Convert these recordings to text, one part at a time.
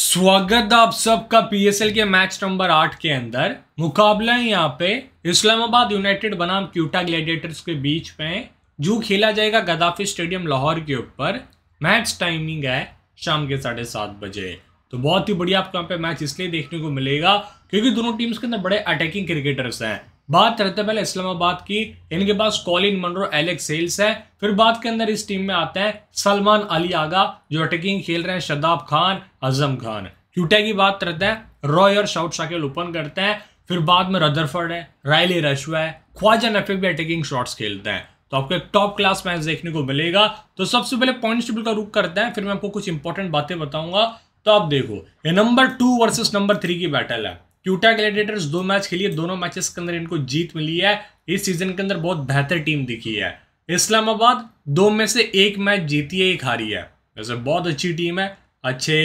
स्वागत है आप सबका एल के मैच नंबर आठ के अंदर मुकाबला है यहाँ पे इस्लामाबाद यूनाइटेड बनाम क्यूटा ग्लैडिएटर्स के बीच में जो खेला जाएगा गदाफी स्टेडियम लाहौर के ऊपर मैच टाइमिंग है शाम के साढ़े सात बजे तो बहुत ही बढ़िया आपको यहाँ पे मैच इसलिए देखने को मिलेगा क्योंकि दोनों टीम्स के अंदर बड़े अटैकिंग क्रिकेटर्स हैं बात करते हैं पहले इस्लामाबाद की इनके पास कॉलिन मनरो एलेक्स सेल्स है फिर बाद के अंदर इस टीम में आते हैं सलमान अली आगा जो अटैकिंग खेल रहे हैं शदाब खान अजम खान क्यूटे की बात करते हैं रॉय और शाउट शाकेल ओपन करते हैं फिर बाद में रदरफर्ड है रायली रशवा है ख्वाजा नफिक भी अटैकिंग शॉट्स खेलते हैं तो आपको एक टॉप क्लास मैच देखने को मिलेगा तो सबसे पहले पॉइंट टेबल का रुख करते हैं फिर मैं आपको कुछ इंपॉर्टेंट बातें बताऊंगा तो आप देखो ये number two versus number three की बैटल है क्यूटा ग्लेडिएटर्स दो मैच खेलिए दोनों मैचेस के अंदर इनको जीत मिली है इस सीजन के अंदर बहुत बेहतर टीम दिखी है इस्लामाबाद दो में से एक मैच जीती है एक हारी है वैसे बहुत अच्छी टीम है अच्छे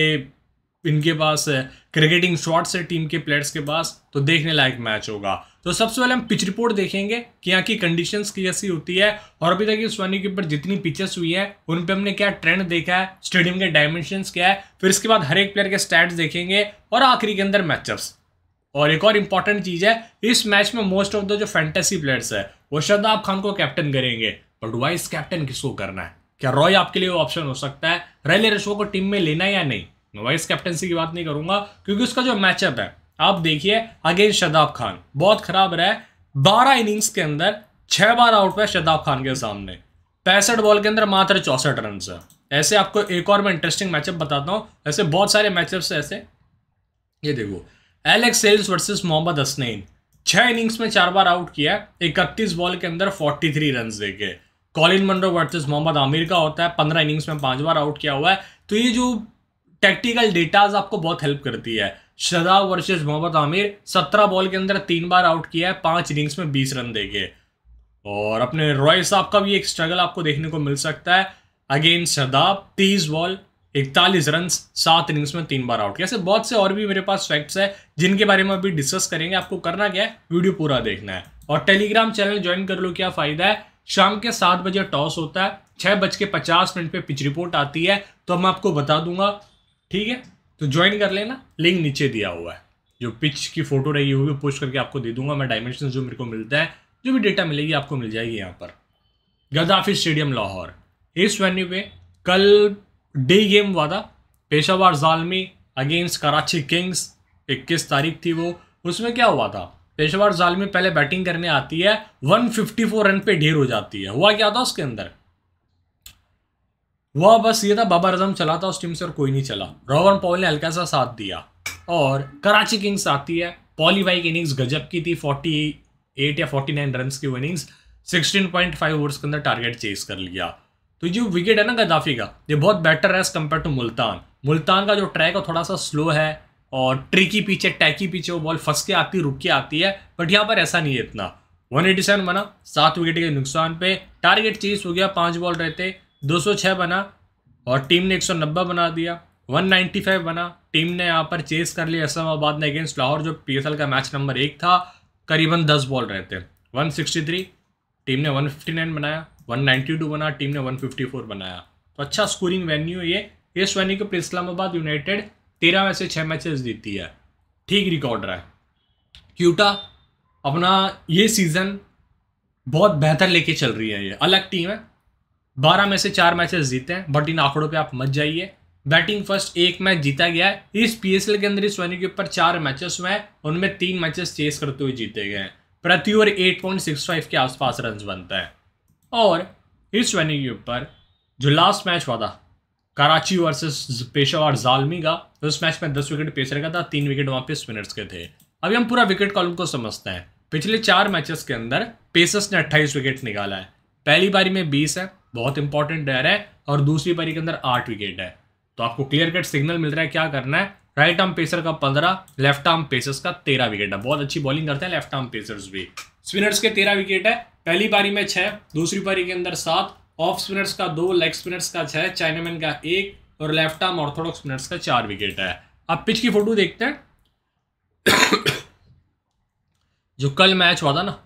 इनके पास क्रिकेटिंग शॉट्स है टीम के प्लेयर्स के पास तो देखने लायक मैच होगा तो सबसे पहले हम पिच रिपोर्ट देखेंगे कि यहाँ की कंडीशन कैसी होती है और अभी तक इस वनी के ऊपर जितनी पिचेस हुई है उन पर हमने क्या ट्रेंड देखा है स्टेडियम के डायमेंशन क्या है फिर इसके बाद हर एक प्लेयर के स्टैट्स देखेंगे और आखिरी के अंदर मैचअप्स और एक और इंपॉर्टेंट चीज है इस मैच में मोस्ट ऑफ द जो फैंटेसी प्लेयर्स है वो शदाब खान को कैप्टन करेंगे बट वाइस कैप्टन किसको करना है क्या रॉय आपके लिए ऑप्शन हो सकता है रैले रेशो को टीम में लेना या नहीं मैं वाइस कैप्टनसी की बात नहीं करूंगा क्योंकि उसका जो मैचअप है आप देखिए अगेंस्ट शदाब खान बहुत खराब रहा है बारह इनिंग्स के अंदर छह बार आउट हुआ शदाब खान के सामने पैंसठ बॉल के अंदर मात्र चौसठ रन है ऐसे आपको एक और मैं इंटरेस्टिंग मैचअप बताता हूँ ऐसे बहुत सारे मैचअप्स ऐसे ये देखो Alex Hales versus Mohammad Hasnain छह इनिंग्स में चार बार आउट किया इकतीस बॉल के अंदर 43 थ्री रन देके Colin Munro versus Mohammad Amir का होता है पंद्रह इनिंग्स में पांच बार आउट किया हुआ है तो ये जो टेक्टिकल डेटाज आपको बहुत हेल्प करती है शदाब वर्सेस मोहम्मद आमिर सत्रह बॉल के अंदर तीन बार आउट किया है पांच इनिंग्स में बीस रन देके और अपने रॉय साहब का भी एक स्ट्रगल आपको देखने को मिल सकता है अगेन शदाब तीस बॉल इकतालीस रन सात इनिंग्स में तीन बार आउट ऐसे बहुत से और भी मेरे पास फैक्ट्स है जिनके बारे में अभी डिस्कस करेंगे आपको करना क्या है वीडियो पूरा देखना है और टेलीग्राम चैनल ज्वाइन कर लो क्या फ़ायदा है शाम के सात बजे टॉस होता है छः बज के पचास मिनट पे पिच रिपोर्ट आती है तो मैं आपको बता दूंगा ठीक है तो ज्वाइन कर लेना लिंक नीचे दिया हुआ है जो पिच की फोटो रही भी पोस्ट करके आपको दे दूंगा मैं डायमेंशन जो मेरे को मिलता है जो भी डेटा मिलेगी आपको मिल जाएगी यहाँ पर गदाफी स्टेडियम लाहौर इस वेन्यू पे कल डे गेम हुआ था पेशावर जालमी अगेंस्ट कराची किंग्स 21 तारीख थी वो उसमें क्या हुआ था पेशावर जालमी पहले बैटिंग करने आती है 154 रन पे ढेर हो जाती है हुआ क्या था उसके अंदर वह बस ये था बाबर आजम चला था उस टीम से और कोई नहीं चला रोहन पॉल ने हल्का सा साथ दिया और कराची किंग्स आती है पॉलीवाई की इनिंग्स गजब की थी 48 या 49 रन की इनिंग्स 16.5 ओवर्स के अंदर टारगेट चेस कर लिया तो जो विकेट है ना गद्दाफी का ये बहुत बेटर है as compare to Multan Multan का जो ट्रैक है थोड़ा सा स्लो है और ट्रिकी पीछे टैकी पीछे वो बॉल फंस के आती रुक के आती है बट यहाँ पर ऐसा नहीं है इतना 187 बना सात विकेट के नुकसान पे टारगेट चेस हो गया पाँच बॉल रहते 206 बना और टीम ने 190 बना दिया 195 बना टीम ने यहाँ पर चेस कर लिया इस्लामाबाद ने अगेंस्ट लाहौर जो पी का मैच नंबर एक था करीबन दस बॉल रहते थ्री टीम ने नाइन बनाया 192 बना टीम ने 154 बनाया तो अच्छा स्कोरिंग वेन्यू ये इस वेन्यू को इस्लामाबाद यूनाइटेड तेरह में से छः मैचेस जीती है ठीक रिकॉर्ड रहा है क्यूटा अपना ये सीज़न बहुत बेहतर लेके चल रही है ये अलग टीम है बारह में से चार मैचेस जीते हैं बट इन आंकड़ों पे आप मत जाइए बैटिंग फर्स्ट एक मैच जीता गया है इस पी के अंदर इस वेन्यू के ऊपर चार मैचेस हुए हैं उनमें तीन मैचेस चेस करते हुए जीते गए हैं प्रति ओवर फाइव के आसपास रन बनता है और इस वेन्यू के ऊपर जो लास्ट मैच हुआ था कराची वर्सेस पेशावर जालमी का उस मैच में दस विकेट पेश का था तीन विकेट वहाँ पे स्पिनर्स के थे अभी हम पूरा विकेट कॉलम को समझते हैं पिछले चार मैचेस के अंदर पेसर्स ने 28 विकेट निकाला है पहली पारी में 20 है बहुत इंपॉर्टेंट डर है और दूसरी पारी के अंदर आठ विकेट है तो आपको क्लियर कट सिग्नल मिल रहा है क्या करना है राइट आर्म पेसर का पंद्रह लेफ्ट आर्म पेसर्स का तेरह विकेट है बहुत अच्छी बॉलिंग करते हैं लेफ्ट आर्म पेसर्स भी स्पिनर्स के तेरह विकेट है पहली पारी में छः दूसरी पारी के अंदर सात ऑफ स्पिनर्स का दो लेग स्पिनर्स का छः चाइनामैन का एक और लेफ्ट आर्म ऑर्थोडॉक्स स्पिनर्स का चार विकेट है अब पिच की फोटो देखते हैं जो कल मैच हुआ था ना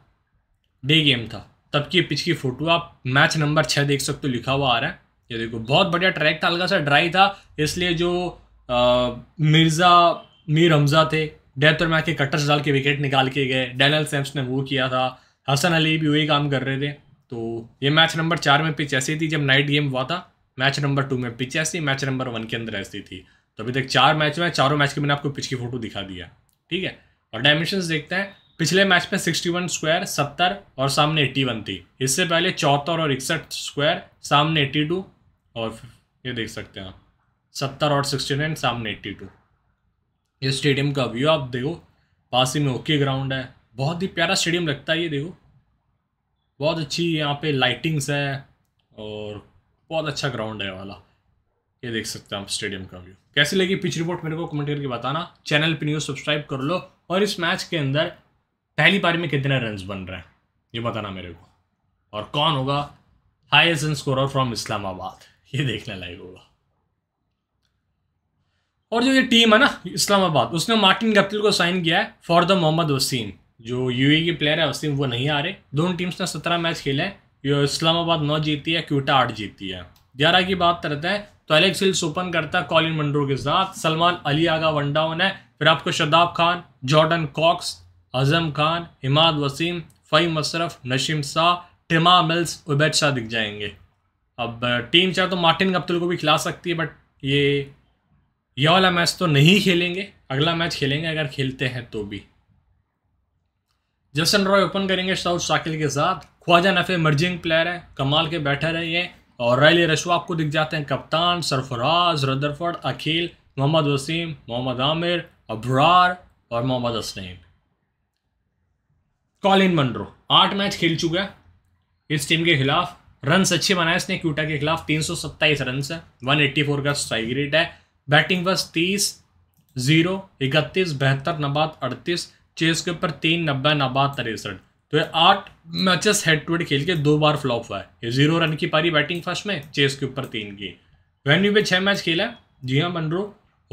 डे गेम था तब की पिच की फोटो आप मैच नंबर छः देख सकते हो लिखा हुआ आ रहा है ये देखो बहुत बढ़िया ट्रैक था हल्का सा ड्राई था इसलिए जो मिर्ज़ा मीर हमज़ा थे डेथ और मैच के कटर्स डाल के विकेट निकाल के गए डैनल सैम्स ने वो किया था हसन अली भी वही काम कर रहे थे तो ये मैच नंबर चार में पिच ऐसी थी जब नाइट गेम हुआ था मैच नंबर टू में पिच ऐसी मैच नंबर वन के अंदर ऐसी थी तो अभी तक चार मैच में चारों मैच के मैंने आपको पिच की फोटो दिखा दिया ठीक है और डायमेंशन देखते हैं पिछले मैच में सिक्सटी वन स्क्वायर सत्तर और सामने एट्टी वन थी इससे पहले चौहत्तर और इकसठ स्क्वायर सामने एट्टी टू और ये देख सकते हैं आप सत्तर और सिक्सटी नाइन सामने एट्टी टू ये स्टेडियम का व्यू आप देखो पास ही में ओके ग्राउंड है बहुत ही प्यारा स्टेडियम लगता है ये देखो बहुत अच्छी यहाँ पे लाइटिंग्स है और बहुत अच्छा ग्राउंड है वाला ये देख सकते हैं आप स्टेडियम का व्यू कैसी लगी पिच रिपोर्ट मेरे को कमेंट करके बताना चैनल पर न्यूज़ सब्सक्राइब कर लो और इस मैच के अंदर पहली पारी में कितने रन बन रहे हैं ये बताना मेरे को और कौन होगा highest run score from Islamabad ये देखने लायक होगा और जो ये टीम है ना इस्लामाबाद उसने मार्टिन गप्टिल को साइन किया है फॉर द मोहम्मद वसीम जो यू e के प्लेयर है वसीम वो नहीं आ रहे दोनों टीम्स ने सत्रह मैच खेले हैं इस्लामाबाद नौ जीती है क्यूटा आठ जीती है ग्यारह की बात करते हैं तो एलेक्स हिल्स ओपन करता है कॉलिन मंडरू के साथ सलमान अली आगा वन डाउन है फिर आपको शदाब खान जॉर्डन कॉक्स अजम खान इमाद वसीम फ़ई मशरफ नशीम शाह टिमा मिल्स उबैद शाह दिख जाएंगे अब टीम चाहे तो मार्टिन गप्तुल को भी खिला सकती है बट ये यह वाला मैच तो नहीं खेलेंगे अगला मैच खेलेंगे अगर खेलते हैं तो भी जसन रॉय ओपन करेंगे साउथ साकिल के साथ ख्वाजा नफे मर्जिंग प्लेयर है कमाल के बैठे रहे और रैली रशवा आपको दिख जाते हैं कप्तान सरफराज रदरफर्ड अखिल मोहम्मद वसीम मोहम्मद आमिर अब्रार और मोहम्मद असलम कॉलिन मंड्रो आठ मैच खेल चुका है इस टीम के खिलाफ रन अच्छे बनाए इसने क्यूटा के खिलाफ तीन सौ सत्ताईस रन है वन एट्टी फोर का स्ट्राइक रेट है बैटिंग बस तीस जीरो इकतीस बहत्तर नबाद अड़तीस चेस के ऊपर तीन नब्बे नब्बा तिरसठ तो ये आठ मैचेस हेड टू हेड खेल के दो बार फ्लॉप हुआ है ये जीरो रन की पारी बैटिंग फर्स्ट में चेस के ऊपर तीन की वेन्यू पे छः मैच खेला है जी हाँ मनरो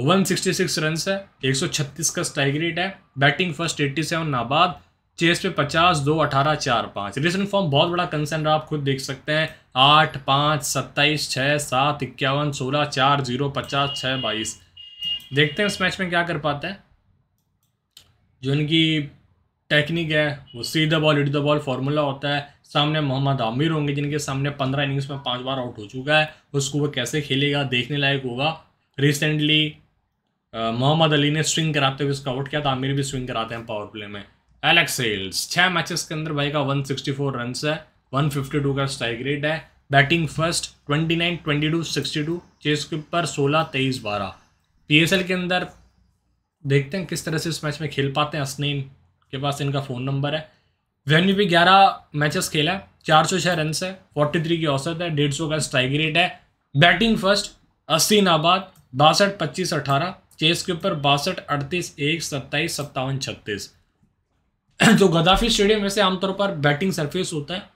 सिक्स रन है एक सौ छत्तीस का स्ट्राइक रेट है बैटिंग फर्स्ट एट्टी सेवन नाबाद चेस पे पचास दो अठारह चार पाँच रिसेंट फॉर्म बहुत बड़ा कंसर्न रहा आप खुद देख सकते हैं आठ पाँच सत्ताईस छः सात इक्यावन सोलह चार जीरो पचास छः बाईस देखते हैं इस मैच में क्या कर पाते हैं जो इनकी टेक्निक है वो see the ball hit the ball formula होता है सामने मोहम्मद आमिर होंगे जिनके सामने पंद्रह इनिंग्स में पांच बार आउट हो चुका है उसको वो कैसे खेलेगा देखने लायक होगा रिसेंटली मोहम्मद अली ने स्विंग कराते हुए उसका आउट किया था आमिर भी स्विंग कराते हैं पावर प्ले में एलेक्स हेल्स छः मैचेस के अंदर भाई का 164 रन है 152 का स्ट्राइक रेट है बैटिंग फर्स्ट 29, 22, 62, चेस के ऊपर 16, 23, 12 पीएसएल के अंदर देखते हैं किस तरह से इस मैच में खेल पाते हैं असनैन के पास इनका फ़ोन नंबर है वेन ने भी ग्यारह मैचेस खेला है चार सौ छः रन है फोर्टी थ्री की औसत है डेढ़ सौ का स्ट्राइक रेट है बैटिंग फर्स्ट अस्सी नाबाद बासठ पच्चीस अठारह चेस के ऊपर बासठ अड़तीस एक सत्ताईस सत्तावन छत्तीस जो तो गदाफी स्टेडियम में से आमतौर पर बैटिंग सरफेस होता है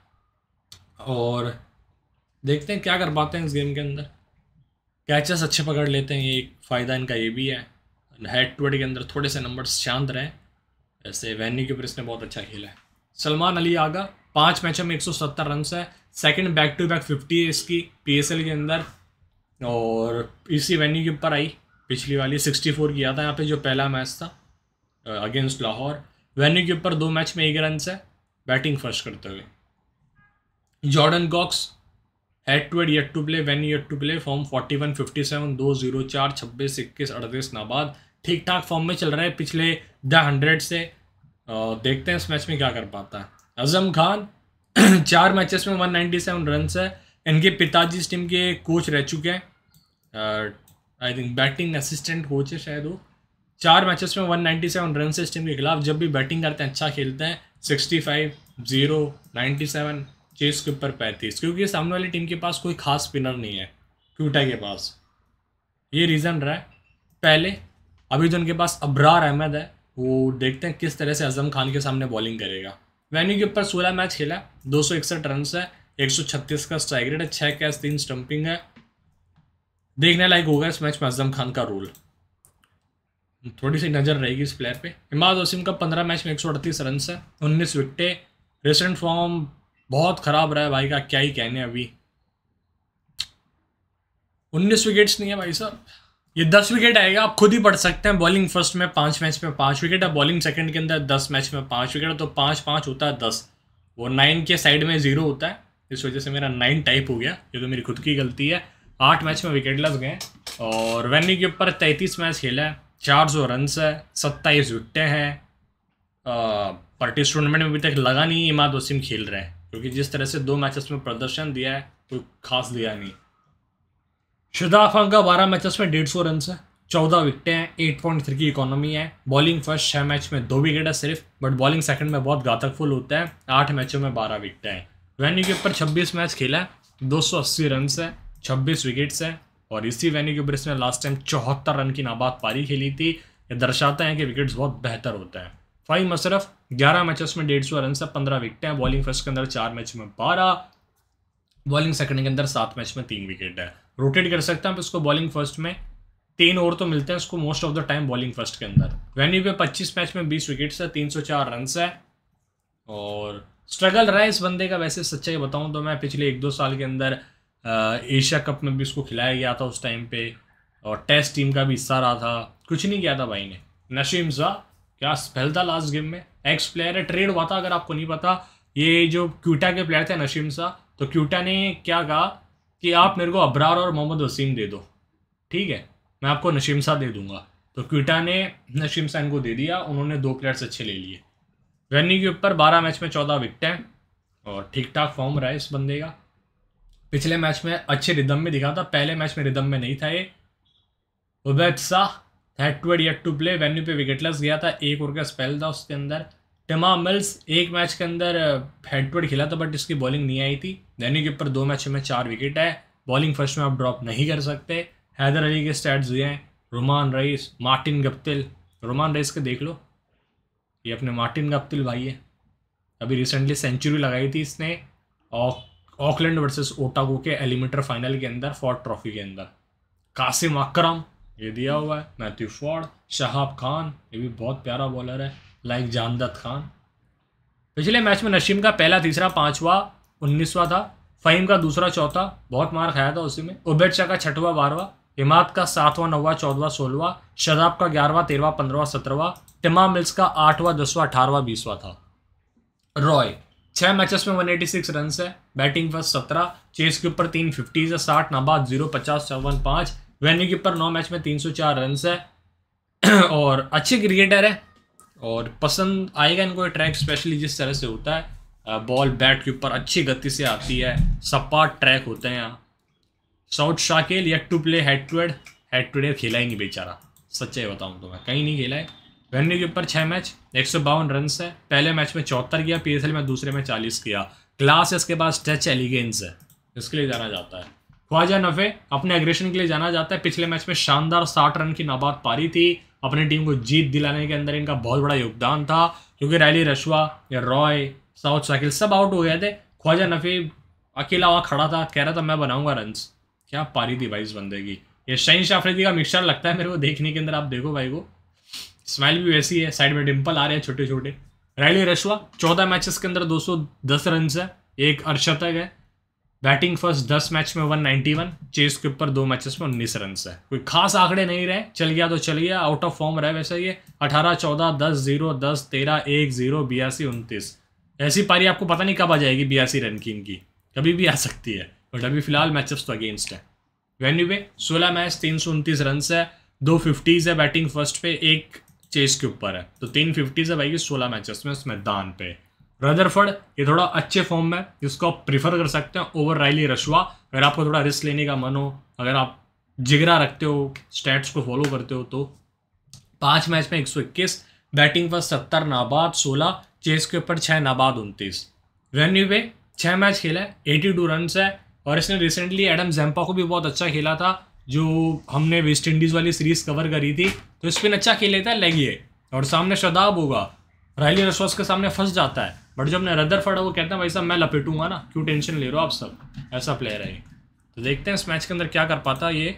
और देखते हैं क्या कर पाते हैं इस गेम के अंदर कैचेस अच्छे पकड़ लेते हैं ये एक फ़ायदा इनका ये भी है हेड टू हेड के अंदर थोड़े से नंबर शांत रहे ऐसे वेन्यू के ऊपर इसने बहुत अच्छा खेला है सलमान अली आगा पांच मैचों में 170 रन है सेकंड बैक टू बैक 50 है इसकी पीएसएल के अंदर और इसी वेन्यू के ऊपर आई पिछली वाली 64 किया था यहाँ पे जो पहला मैच था अगेंस्ट लाहौर वेन्यू के ऊपर दो मैच में एक रन है बैटिंग फर्स्ट करते हुए Jordan Cox head to head yet to play venue yet to play form forty one fifty seven दो जीरो चार छब्बीस इक्कीस अड़तीस नाबाद ठीक ठाक फॉर्म में चल रहा है पिछले द हंड्रेड से देखते हैं इस मैच में क्या कर पाता है अजम खान चार मैचेस में 197 रन है इनके पिताजी इस टीम के कोच रह चुके हैं I think batting assistant coach है शायद वो चार मैचेस में 197 रन है इस टीम के खिलाफ जब भी बैटिंग करते हैं अच्छा खेलते हैं 65, नाइन्टी सेवन चेस के ऊपर पैंतीस क्योंकि सामने वाली टीम के पास कोई खास स्पिनर नहीं है क्यूटा के पास ये रीज़न रहा है पहले अभी जो उनके पास अब्रार अहमद है वो देखते हैं किस तरह से अजम खान के सामने बॉलिंग करेगा वेन्यू के ऊपर सोलह मैच खेला दो सौ इकसठ रन है एक सौ छत्तीस का स्ट्राइक रेट है छः कैच तीन स्टंपिंग है देखने लायक होगा इस मैच में अजम खान का रोल थोड़ी सी नज़र रहेगी इस प्लेयर पे इमाद वसीम का पंद्रह मैच में एक सौ अड़तीस रन है उन्नीस विकटे रिसेंट फॉर्म बहुत ख़राब रहा है भाई का क्या ही कहने अभी उन्नीस विकेट्स नहीं है भाई साहब ये दस विकेट आएगा आप खुद ही पढ़ सकते हैं बॉलिंग फर्स्ट में पाँच मैच में पाँच विकेट है बॉलिंग सेकंड के अंदर दस मैच में पाँच विकेट है तो पाँच पाँच होता है दस वो नाइन के साइड में ज़ीरो होता है इस वजह से मेरा नाइन टाइप हो गया ये तो मेरी खुद की गलती है आठ मैच में विकेट लग गए और वेन्यू के ऊपर तैंतीस मैच खेला है चार सौ रन है सत्ताईस विकटें हैं प्रैक्टिस टूर्नामेंट में अभी तक लगा नहीं इमाद वसीम खेल रहे हैं क्योंकि जिस तरह से दो मैचेस में प्रदर्शन दिया है कोई खास दिया नहीं शुदाफा का बारह मैचेस में डेढ़ सौ रन है चौदह विकटें हैं एट पॉइंट थ्री की इकोनॉमी है बॉलिंग फर्स्ट छः मैच में दो विकेट है सिर्फ बट बॉलिंग सेकंड में बहुत घातक फुल होता है आठ मैचों में बारह विकटें हैं वेन्यू के ऊपर छब्बीस मैच खेला है दो सौ अस्सी रन है छब्बीस विकेट्स हैं और इसी वेन्यू के ऊपर इसने लास्ट टाइम चौहत्तर रन की नाबाद पारी खेली थी ये दर्शाता है कि विकेट्स बहुत बेहतर होते हैं फाइव मशरफ ग्यारह मैचेस में डेढ़ सौ रन है पंद्रह विकटें हैं बॉलिंग फर्स्ट के अंदर चार मैच में बारह बॉलिंग सेकंड के अंदर सात मैच में तीन विकेट है रोटेट कर सकते हैं आप इसको बॉलिंग फर्स्ट में तीन ओवर तो मिलते हैं उसको most of the time bowling first के अंदर वेन्यू पे 25 मैच में 20 विकेट्स है 304 रन है और स्ट्रगल रहा है इस बंदे का वैसे सच्चाई बताऊँ तो मैं पिछले एक दो साल के अंदर एशिया कप में भी उसको खिलाया गया था उस टाइम पे और टेस्ट टीम का भी हिस्सा रहा था कुछ नहीं किया था भाई ने नशीम झा क्या स्पेल था लास्ट गेम में एक्स प्लेयर है ट्रेड हुआ था अगर आपको नहीं पता ये जो क्यूटा के प्लेयर थे नशीम शाह तो क्यूटा ने क्या कहा कि आप मेरे को अबरार और मोहम्मद वसीम दे दो ठीक है मैं आपको नशीम शाह दे दूंगा तो क्विटा ने नशीम शाह इनको दे दिया उन्होंने दो प्लेयर्स अच्छे ले लिए रनिंग के ऊपर बारह मैच में चौदह विकटें और ठीक ठाक फॉर्म रहा है इस बंदे का पिछले मैच में अच्छे रिदम में दिखा था पहले मैच में रिदम में नहीं था ये Ubaid Shah head to head to play venue पे विकेटलेस गया था एक ओवर का स्पेल था उसके अंदर टिमा मिल्स एक मैच के अंदर हेड टू हेड खेला था बट इसकी बॉलिंग नहीं आई थी दैनिक के ऊपर दो मैचों में चार विकेट है बॉलिंग फर्स्ट में आप ड्रॉप नहीं कर सकते हैदर अली के स्टैट्स हुए हैं रोमान रईस मार्टिन गप्तिल रोमान रईस के देख लो ये अपने मार्टिन गप्तिल भाई है अभी रिसेंटली सेंचुरी लगाई थी इसने ऑकलैंड वर्सेस ओटागो के एलिमीटर फाइनल के अंदर फॉर्ड ट्रॉफी के अंदर कासिम अकरम ये दिया हुआ है मैथ्यू फॉर्ड शहाब खान ये भी बहुत प्यारा बॉलर है लाइक जानदत खान पिछले मैच में नशीम का पहला तीसरा पाँचवा उन्नीसवा था फ़हीम का दूसरा चौथा बहुत मार खाया था उसी में उबेद शाह का छठवा बारवा हिमात का सातवां नौवा चौदवा सोलवा शदाब का ग्यारहवा तेरहवा पंद्रवा सत्रहवा टिमा मिल्स का आठवा दसवा अठारवा बीसवा था रॉय छः मैचेस में 186 रन है बैटिंग पर सत्रह चेस के ऊपर तीन फिफ्टीज है साठ नाबाद जीरो पचास चौवन पाँच वेन्यू के ऊपर नौ मैच में तीन सौ चार रन है और अच्छे क्रिकेटर है और पसंद आएगा इनको ट्रैक स्पेशली जिस तरह से होता है बॉल बैट के ऊपर अच्छी गति से आती है सपाट ट्रैक होते हैं यहाँ Saud Shakeel yet to play head to head head to head खेला ही नहीं बेचारा सच्चे बताऊँ तो मैं कहीं नहीं खेला है वेन्यू के ऊपर छः मैच एक सौ बावन रन है पहले मैच में चौहत्तर किया पी में दूसरे में चालीस किया क्लास इसके पास टच एलिगेंस है इसके लिए जाना जाता है ख्वाजा नफे अपने एग्रेशन के लिए जाना जाता है पिछले मैच में शानदार साठ रन की नाबाद पारी थी अपनी टीम को जीत दिलाने के अंदर इनका बहुत बड़ा योगदान था क्योंकि रैली रशवा या रॉय साउथ साकिल सब आउट हो गए थे ख्वाजा नफीब अकेला वहाँ खड़ा था कह रहा था मैं बनाऊंगा रन क्या पारी थी भाई इस बंदे की ये शहीन शाफरीदी का मिक्सचर लगता है मेरे को देखने के अंदर आप देखो भाई को स्माइल भी वैसी है साइड में डिम्पल आ रहे हैं छोटे छोटे रैली रशवा चौदह मैचेस के अंदर दो सौ दस रन है एक अर्शतक है बैटिंग फर्स्ट दस मैच में वन वन चेस के ऊपर दो मैचेस में उन्नीस रन है कोई खास आंकड़े नहीं रहे चल गया तो चल गया आउट ऑफ फॉर्म रहे वैसे ये अठारह चौदह दस जीरो दस तेरह एक जीरो बयासी उनतीस ऐसी पारी आपको पता नहीं कब आ जाएगी बयासी रन की इनकी कभी भी आ सकती है बट अभी फिलहाल मैचअप्स तो अगेंस्ट है वेन्यू पे सोलह मैच तीन सौ उनतीस रन है दो फिफ्टीज़ है बैटिंग फर्स्ट पे एक चेस के ऊपर है तो तीन फिफ्टीज़ है भाई सोलह मैचेस में मैदान पे रदरफर्ड ये थोड़ा अच्छे फॉर्म में जिसको आप प्रीफर कर सकते हैं ओवर राइली रशुआ अगर आपको थोड़ा रिस्क लेने का मन हो अगर आप जिगरा रखते हो स्टैट्स को फॉलो करते हो तो पाँच मैच में 121 बैटिंग पर सत्तर नाबाद 16 चेस के ऊपर छः नाबाद उनतीस वेन्यू पे छः मैच खेला है एटी टू रन है और इसने रिसेंटली एडम जैम्पा को भी बहुत अच्छा खेला था जो हमने वेस्ट इंडीज़ वाली सीरीज़ कवर करी थी तो स्पिन अच्छा खेल लेता है लेगी और सामने शदाब होगा रायली रसोस के सामने फंस जाता है बट जो अपने रदर फटा वो कहते हैं भाई साहब मैं लपेटूंगा ना क्यों टेंशन ले रहे हो आप सब ऐसा प्लेयर है तो देखते हैं इस मैच के अंदर क्या कर पाता ये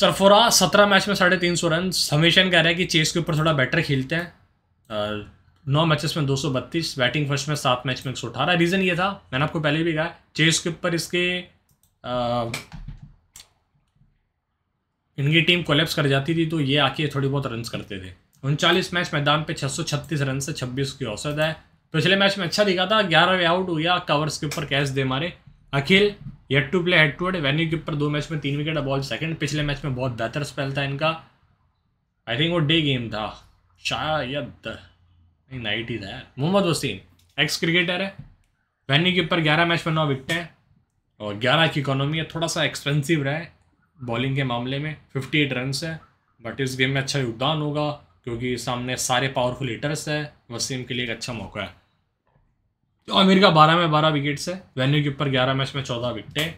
सरफोरा सत्रह मैच में साढ़े तीन सौ रन हमेशा कह रहे हैं कि चेस के ऊपर थोड़ा बेटर खेलते हैं नौ मैचेस में दो सौ बत्तीस बैटिंग फर्स्ट में सात मैच में एक सौ अठारह रीज़न ये था मैंने आपको पहले भी कहा चेस के ऊपर इसके आ, इनकी टीम कोलेप्स कर जाती थी तो ये आके थोड़ी बहुत रन करते थे उनचालीस मैच मैदान पे 636 रन से 26 की औसत है पिछले मैच में अच्छा दिखा था ग्यारह वे आउट हो गया कवर्स के ऊपर कैच दे मारे Akeal head to play head to head venue के ऊपर दो मैच में तीन विकेट बॉल सेकंड पिछले मैच में बहुत बेहतर स्पेल था इनका आई थिंक वो डे गेम था शायद नाइट ही था मोहम्मद वसीम एक्स क्रिकेटर है वेन्यू के ऊपर ग्यारह मैच में नौ विकटें हैं और ग्यारह की इकोनॉमी है थोड़ा सा एक्सपेंसिव रहा है बॉलिंग के मामले में फिफ्टी एट रन है बट इस गेम में अच्छा योगदान होगा क्योंकि सामने सारे पावरफुल हिटर्स है वसीम के लिए एक अच्छा मौका है तो अमेरिका बारह में बारह विकेट्स है वेन्यू के ऊपर ग्यारह मैच में चौदह विकटें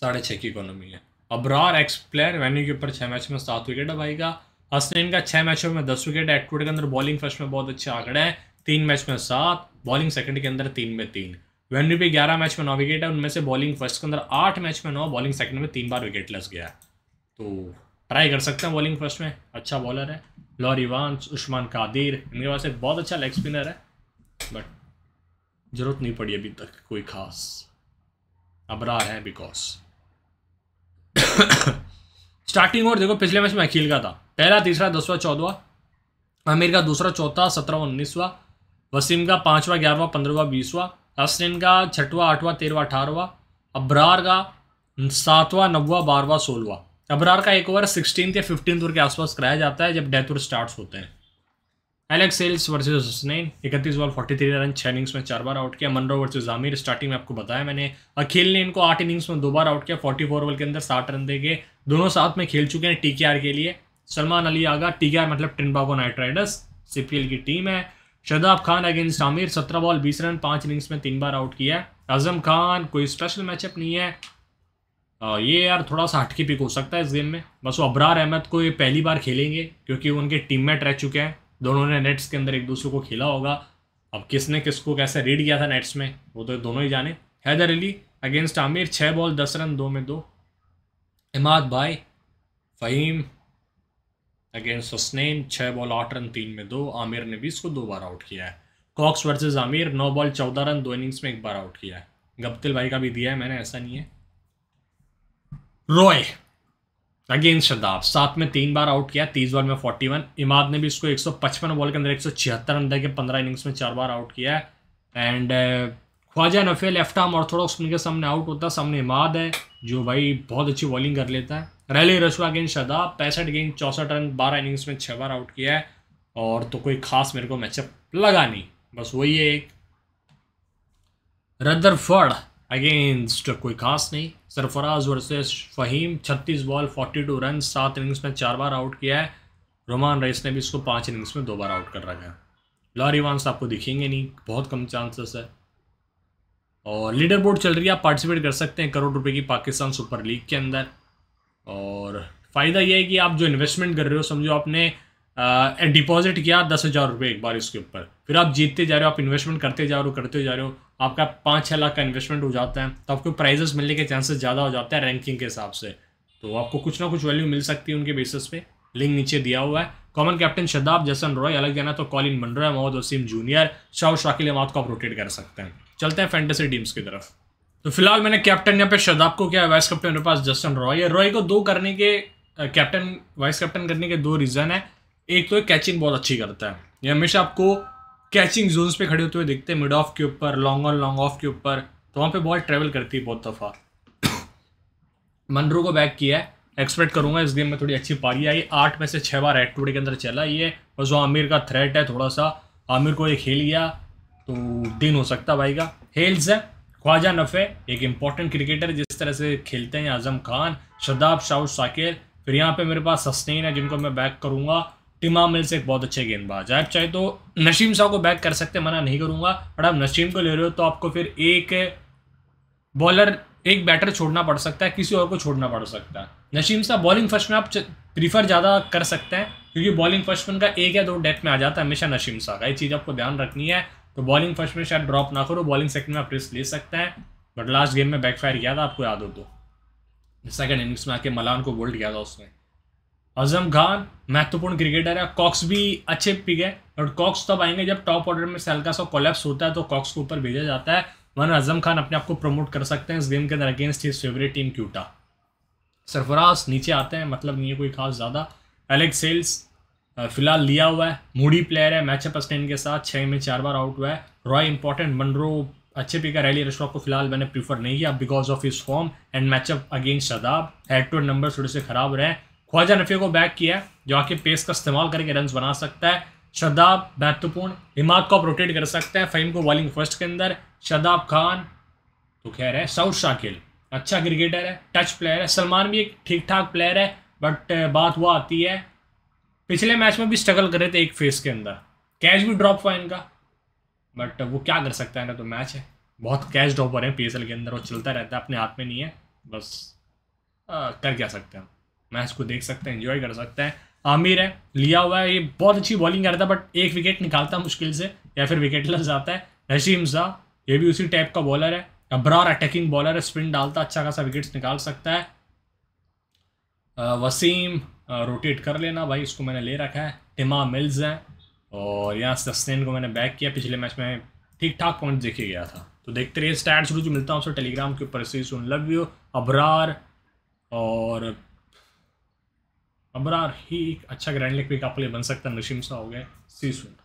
साढ़े छः की इकोनॉमी है अब्रार एक्स प्लेयर वेन्यू के ऊपर छः मैच में सात विकेट है भाई का हसनैन का छः मैचों में दस विकेट एटवुड के अंदर बॉलिंग फर्स्ट में बहुत अच्छे आंकड़े हैं तीन मैच में सात बॉलिंग सेकंड के अंदर तीन में तीन वेन्यू भी ग्यारह मैच में नौ विकेट है उनमें से बॉलिंग फर्स्ट के अंदर आठ मैच में नौ बॉलिंग सेकंड में तीन बार विकेट लस गया है तो ट्राई कर सकते हैं बॉलिंग फर्स्ट में अच्छा बॉलर है लॉरी वांस उस्मान कादिर इनके पास एक बहुत अच्छा लेग स्पिनर है बट ज़रूरत नहीं पड़ी अभी तक कोई खास अबरार है बिकॉज स्टार्टिंग और देखो पिछले मैच में अखिल का था पहला तीसरा दसवा चौदवा आमिर का दूसरा चौथा सत्रहवा उन्नीसवा वसीम का पाँचवा ग्यारहवा पंद्रहवा बीसवा हसनैन का छठवा आठवां तेरहवा अठारहवा अबरार का सातवा नवा बारवा सोलहवा अबरार का एक ओवर सिक्सटीन या फिफ्टीन ओवर के आसपास कराया जाता है जब डेथ ओवर स्टार्ट होते हैं एलेक्स सेल्स वर्सेज हुसनैन इकतीस बॉल फोर्टी थ्री रन छः इनिंग्स में चार बार आउट किया मनरो वर्सेज आमिर स्टार्टिंग में आपको बताया मैंने अखिल ने इनको आठ इनिंग्स में दो बार आउट किया फोर्टी फोर ओवर के अंदर साठ रन दे गए दोनों साथ में खेल चुके हैं टी के लिए सलमान अली आगा टी मतलब बागो Knight Riders C P L की टीम है शदाब खान अगेंस्ट आमिर सत्रह बॉल बीस रन पाँच इनिंग्स में तीन बार आउट किया है आजम खान कोई स्पेशल मैचअप नहीं है ये यार थोड़ा सा हटके पिक हो सकता है इस गेम में बस वो अबरार अहमद को ये पहली बार खेलेंगे क्योंकि वो उनके टीममेट रह चुके हैं दोनों ने नेट्स के अंदर एक दूसरे को खेला होगा अब किसने किसको कैसे रीड किया था नेट्स में वो तो दोनों ही जाने हैदर अली अगेंस्ट आमिर छः बॉल दस रन दो में दो इमाद भाई फ़हीम अगेंस्ट हसनैन छः बॉल आठ रन तीन में दो आमिर ने भी इसको दो बार आउट किया है कॉक्स वर्सेज आमिर नौ बॉल चौदह रन दो इनिंग्स में एक बार आउट किया है गप्तिल भाई का भी दिया है मैंने ऐसा नहीं है रॉय अगेन शदाब साथ में तीन बार आउट किया तीस बॉल में फोर्टी वन इमाद ने भी इसको एक सौ पचपन बॉल के अंदर एक सौ छिहत्तर रन देकर पंद्रह इनिंग्स में चार बार आउट किया है and uh, Khawaja Nafay left arm orthodox उनके सामने आउट होता है सामने इमाद है जो भाई बहुत अच्छी बॉलिंग कर लेता है रैली रशवा अगेन शदाब पैंसठ गेंद चौंसठ रन बारह इनिंग्स में छः बार आउट किया है और तो कोई खास मेरे को मैचअप लगा नहीं बस वही है एक रदरफर्ड अगेंस्ट नहीं Sarfaraz versus Faheem 36 ball 42 run सात इनिंग्स में चार बार आउट किया है रोमान रईस ने भी इसको पाँच इनिंग्स में दो बार आउट कर रखा है लॉरी वांस आपको दिखेंगे नहीं बहुत कम चांसेस है और लीडर बोर्ड चल रही है आप पार्टिसिपेट कर सकते हैं करोड़ रुपए की पाकिस्तान सुपर लीग के अंदर और फ़ायदा यह है कि आप जो इन्वेस्टमेंट कर रहे हो समझो आपने डिपॉजिट किया दस हज़ार रुपये एक बार इसके ऊपर फिर आप जीतते जा रहे हो आप इन्वेस्टमेंट करते जा रहे हो करते जा रहे हो आपका पाँच छः लाख का इन्वेस्टमेंट हो जाता है तो आपको प्राइजेस मिलने के चांसेस ज़्यादा हो जाता है रैंकिंग के हिसाब से तो आपको कुछ ना कुछ वैल्यू मिल सकती है उनके बेसिस पे लिंक नीचे दिया हुआ है common captain Shadab Jason Roy अलग जाना तो Colin Munro Mohammad Wasim junior Shah Shakeel Ahmad को आप रोटेट कर सकते हैं चलते हैं फैंटेसी टीम्स की तरफ तो फिलहाल मैंने कैप्टन यहाँ पे शदाब को किया वाइस कैप्टन मेरे पास जसन रॉय है रॉय को दो करने के कैप्टन वाइस कैप्टन करने के दो रीज़न है एक तो कैचिंग बहुत अच्छी करता है ये हमेशा आपको कैचिंग जोन्स पे खड़े होते हुए देखते हैं मिड ऑफ के ऊपर लॉन्ग ऑन लॉन्ग ऑफ के ऊपर तो वहाँ पे बॉल ट्रेवल करती है बहुत दफ़ा मनरू को बैक किया है एक्सपेक्ट करूंगा इस गेम में थोड़ी अच्छी पारी आई आठ में से छः बार एट टूडे के अंदर चला ये बस वो आमिर का थ्रेट है थोड़ा सा आमिर को ये खेल गया तो दिन हो सकता भाई का हेल्स है ख्वाजा नफ़े एक इंपॉर्टेंट क्रिकेटर जिस तरह से खेलते हैं आजम खान शदाब शाह साकेर फिर यहाँ पे मेरे पास सस्टेन है जिनको मैं बैक करूँगा टिमा मिल्स एक बहुत अच्छे गेंदबाज है आप चाहे तो नशीम शाह को बैक कर सकते हैं मना नहीं करूँगा बट आप नशीम को ले रहे हो तो आपको फिर एक बॉलर एक बैटर छोड़ना पड़ सकता है किसी और को छोड़ना पड़ सकता है नशीम शाह बॉलिंग फर्स्ट में आप प्रीफर ज़्यादा कर सकते हैं क्योंकि बॉलिंग फर्स्ट में का एक या दो डेथ में आ जाता है हमेशा नशीम शाह का ये चीज़ आपको ध्यान रखनी है तो बॉलिंग फर्स्ट में शायद ड्रॉप ना करो बॉलिंग सेकंड में आप रिस्क ले सकते हैं बट लास्ट गेम में बैकफायर किया था आपको याद हो तो सेकंड इनिंग्स में आके मलान को बोल्ड किया था उसने अजम खान महत्वपूर्ण क्रिकेटर है कॉक्स भी अच्छे पिक है बट कॉक्स तब आएंगे जब टॉप ऑर्डर में का सा कोलेप्स होता है तो कॉक्स को ऊपर भेजा जाता है वन अजम खान अपने आप को प्रमोट कर सकते हैं इस गेम के अंदर against his favourite team Quetta Sarfaraz नीचे आते हैं मतलब नहीं है कोई खास ज़्यादा एलेक्स सेल्स फिलहाल लिया हुआ है मूडी प्लेयर है मैचअप स्टैंड के साथ छः में चार बार आउट हुआ है रॉय इंपॉर्टेंट मनरो अच्छे पिकर रैली रश्रॉफ को फिलहाल मैंने प्रीफर नहीं किया because of his form and matchup against Shadab head to number थोड़े से खराब रहे हैं ख्वाजा नफी को बैक किया जो आके पेस का इस्तेमाल करके रन बना सकता है शदाब महत्वपूर्ण हिमाद को आप रोटेट कर सकते हैं फहीम को बॉलिंग फर्स्ट के अंदर शदाब खान तो खैर है साउथ शाकिल अच्छा क्रिकेटर है टच प्लेयर है सलमान भी एक ठीक ठाक प्लेयर है बट बात वो आती है पिछले मैच में भी स्ट्रगल कर रहे थे एक फेस के अंदर कैच भी ड्रॉप हुआ इनका बट वो क्या कर सकता है ना तो मैच है बहुत कैच ड्रॉपर है पी के अंदर वो चलता रहता है अपने हाथ में नहीं है बस आ, कर क्या सकते हैं मैच को देख सकते हैं इन्जॉय कर सकते हैं आमिर है लिया हुआ है ये बहुत अच्छी बॉलिंग कर रहा था बट एक विकेट निकालता मुश्किल से या फिर विकेट लग जाता है रशीम शाह ये भी उसी टाइप का बॉलर है अब्रार अटैकिंग बॉलर है स्पिन डालता अच्छा खासा विकेट्स निकाल सकता है वसीम रोटेट कर लेना भाई इसको मैंने ले रखा है टिमा मिल्स हैं और यहाँ सस्तेन को मैंने बैक किया पिछले मैच में ठीक ठाक पॉइंट देखे गया था तो देखते रहिए स्टैट्स रोज मिलता हूँ उसको टेलीग्राम के ऊपर से सुन लव यू अबरार और अबरार ही एक अच्छा ग्रैंड लेक पिक आपके लिए बन सकता है नशीम सा हो गए सी सुन